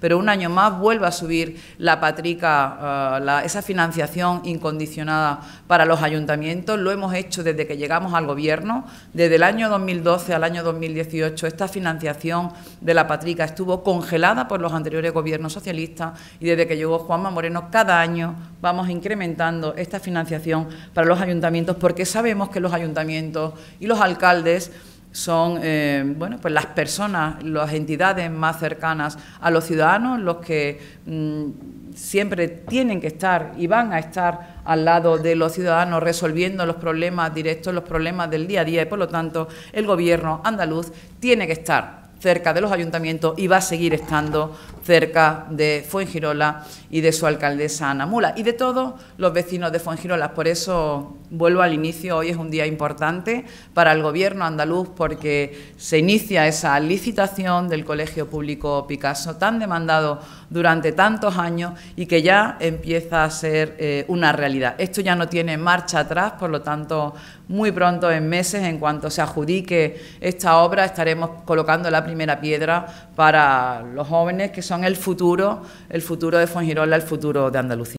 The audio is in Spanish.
pero un año más vuelve a subir la patrica, eh, esa financiación incondicionada para los ayuntamientos. Lo hemos hecho desde que llegamos al Gobierno. Desde el año 2012 al año 2018, esta financiación de la patrica estuvo congelada por los anteriores gobiernos socialistas y desde que llegó Juanma Moreno, cada año vamos incrementando esta financiación para los ayuntamientos porque sabemos que los ayuntamientos y los alcaldes son eh, bueno, pues las personas, las entidades más cercanas a los ciudadanos, los que mm, siempre tienen que estar y van a estar al lado de los ciudadanos resolviendo los problemas directos, los problemas del día a día y por lo tanto el gobierno andaluz tiene que estar cerca de los ayuntamientos y va a seguir estando cerca de Fuengirola y de su alcaldesa Ana Mula y de todos los vecinos de Fuengirola. Por eso vuelvo al inicio, hoy es un día importante para el Gobierno andaluz porque se inicia esa licitación del Colegio Público Picasso tan demandado durante tantos años y que ya empieza a ser eh, una realidad. Esto ya no tiene marcha atrás, por lo tanto, muy pronto, en meses, en cuanto se adjudique esta obra, estaremos colocando la primera piedra para los jóvenes que son el futuro, el futuro de fuengirola el futuro de Andalucía.